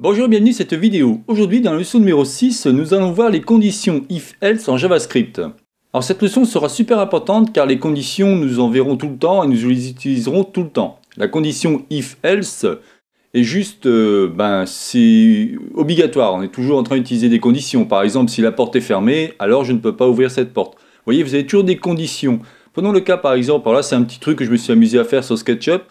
Bonjour et bienvenue à cette vidéo. Aujourd'hui dans la leçon numéro 6, nous allons voir les conditions if-else en JavaScript. Alors cette leçon sera super importante car les conditions nous en verrons tout le temps et nous les utiliserons tout le temps. La condition if-else est juste, euh, ben c'est obligatoire, on est toujours en train d'utiliser des conditions. Par exemple si la porte est fermée, alors je ne peux pas ouvrir cette porte. Vous voyez, vous avez toujours des conditions. Prenons le cas par exemple, alors là c'est un petit truc que je me suis amusé à faire sur SketchUp.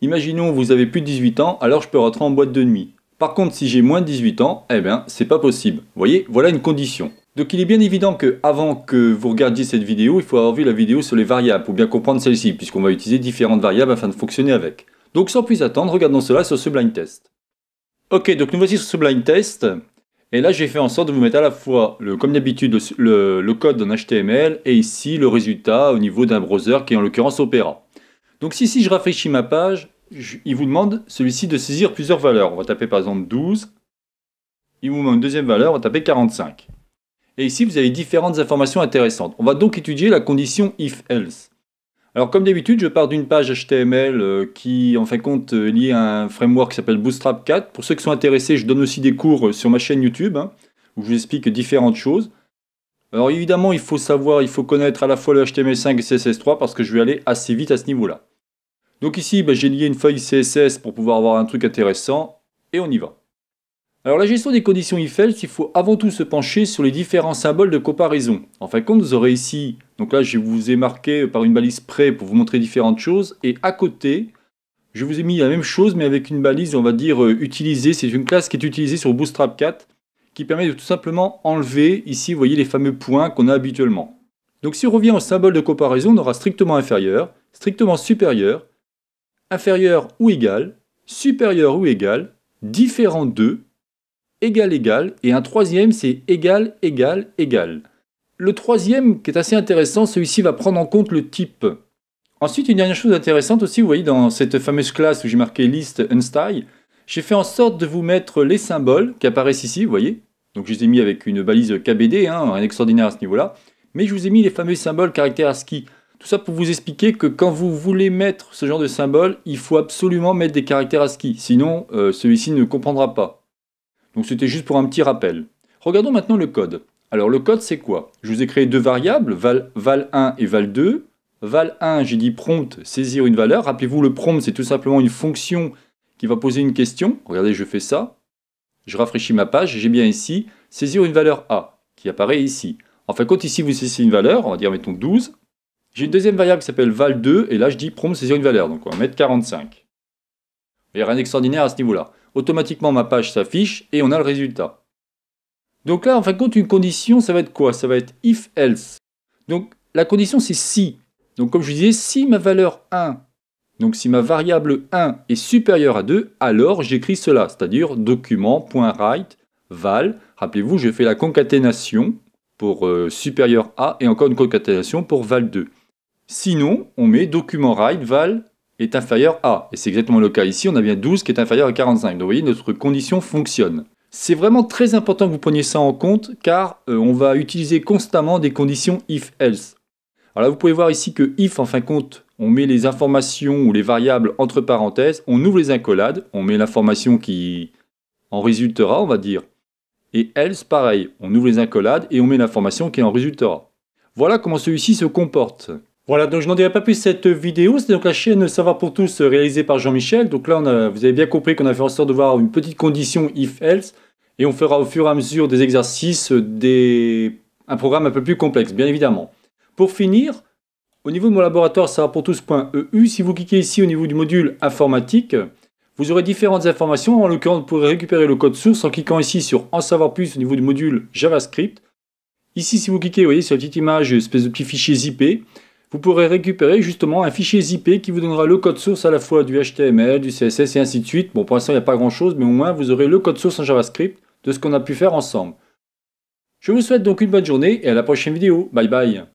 Imaginons vous avez plus de 18 ans, alors je peux rentrer en boîte de nuit. Par contre, si j'ai moins de 18 ans, eh bien, c'est pas possible. Vous voyez, voilà une condition. Donc il est bien évident que avant que vous regardiez cette vidéo, il faut avoir vu la vidéo sur les variables pour bien comprendre celle-ci, puisqu'on va utiliser différentes variables afin de fonctionner avec. Donc sans plus attendre, regardons cela sur ce blind test. Ok, donc nous voici sur ce blind test. Et là, j'ai fait en sorte de vous mettre à la fois, comme d'habitude, le, code en HTML et ici le résultat au niveau d'un browser qui est en l'occurrence Opera. Donc si, si je rafraîchis ma page, il vous demande celui-ci de saisir plusieurs valeurs. On va taper par exemple 12. Il vous demande une deuxième valeur, on va taper 45. Et ici, vous avez différentes informations intéressantes. On va donc étudier la condition if-else. Alors comme d'habitude, je pars d'une page HTML euh, qui en fin de compte euh, est liée à un framework qui s'appelle Bootstrap 4. Pour ceux qui sont intéressés, je donne aussi des cours euh, sur ma chaîne YouTube hein, où je vous explique différentes choses. Alors évidemment, il faut savoir, il faut connaître à la fois le HTML5 et CSS3 parce que je vais aller assez vite à ce niveau-là. Donc ici, bah, j'ai lié une feuille CSS pour pouvoir avoir un truc intéressant, et on y va. Alors la gestion des conditions if il faut avant tout se pencher sur les différents symboles de comparaison. En fin de compte, vous aurez ici, donc là je vous ai marqué par une balise près pour vous montrer différentes choses, et à côté, je vous ai mis la même chose mais avec une balise, on va dire, euh, utilisée. C'est une classe qui est utilisée sur Bootstrap 4, qui permet de tout simplement enlever, ici, vous voyez les fameux points qu'on a habituellement. Donc si on revient au symbole de comparaison, on aura strictement inférieur, strictement supérieur, inférieur ou égal, supérieur ou égal, différent de, égal égal, et un troisième c'est égal égal égal. Le troisième qui est assez intéressant, celui-ci va prendre en compte le type. Ensuite, une dernière chose intéressante aussi, vous voyez dans cette fameuse classe où j'ai marqué list and style, j'ai fait en sorte de vous mettre les symboles qui apparaissent ici, vous voyez. Donc je les ai mis avec une balise KBD, un hein, extraordinaire à ce niveau-là. Mais je vous ai mis les fameux symboles caractères ASCII. Tout ça pour vous expliquer que quand vous voulez mettre ce genre de symbole, il faut absolument mettre des caractères ASCII, sinon euh, celui-ci ne comprendra pas. Donc c'était juste pour un petit rappel. Regardons maintenant le code. Alors le code c'est quoi Je vous ai créé deux variables, val, val 1 et val 2. Val 1, j'ai dit prompt, saisir une valeur. Rappelez-vous, le prompt c'est tout simplement une fonction qui va poser une question. Regardez, je fais ça. Je rafraîchis ma page, j'ai bien ici saisir une valeur A qui apparaît ici. En quand ici vous saisissez une valeur, on va dire mettons 12. J'ai une deuxième variable qui s'appelle val2, et là je dis prompt saisir une valeur, donc on va mettre 45. Il n'y a rien d'extraordinaire à ce niveau-là. Automatiquement ma page s'affiche et on a le résultat. Donc là en fin de compte une condition ça va être quoi Ça va être if else. Donc la condition c'est si. Donc comme je vous disais, si ma valeur 1, donc si ma variable 1 est supérieure à 2, alors j'écris cela, c'est-à-dire document.write val. Rappelez-vous, je fais la concaténation pour euh, supérieur à et encore une concaténation pour val 2. Sinon, on met document write val est inférieur à. Et c'est exactement le cas ici, on a bien 12 qui est inférieur à 45. Donc vous voyez, notre condition fonctionne. C'est vraiment très important que vous preniez ça en compte car euh, on va utiliser constamment des conditions if-else. Alors là, vous pouvez voir ici que if, en fin de compte, on met les informations ou les variables entre parenthèses, on ouvre les accolades, on met l'information qui en résultera, on va dire. Et else, pareil, on ouvre les accolades et on met l'information qui en résultera. Voilà comment celui-ci se comporte. Voilà, donc je n'en dirai pas plus cette vidéo. C'est donc la chaîne Savoir pour tous réalisée par Jean-Michel. Donc là, vous avez bien compris qu'on a fait en sorte de voir une petite condition if-else. Et on fera au fur et à mesure des exercices des... un programme un peu plus complexe, bien évidemment. Pour finir, au niveau de mon laboratoire savoir-pour-tous.eu, si vous cliquez ici au niveau du module informatique, vous aurez différentes informations. En l'occurrence, vous pourrez récupérer le code source en cliquant ici sur En savoir plus au niveau du module JavaScript. Ici, si vous cliquez, vous voyez sur la petite image, une espèce de petit fichier zippé vous pourrez récupérer justement un fichier zip qui vous donnera le code source à la fois du HTML, du CSS et ainsi de suite. Bon, pour l'instant, il n'y a pas grand-chose, mais au moins, vous aurez le code source en JavaScript de ce qu'on a pu faire ensemble. Je vous souhaite donc une bonne journée et à la prochaine vidéo. Bye bye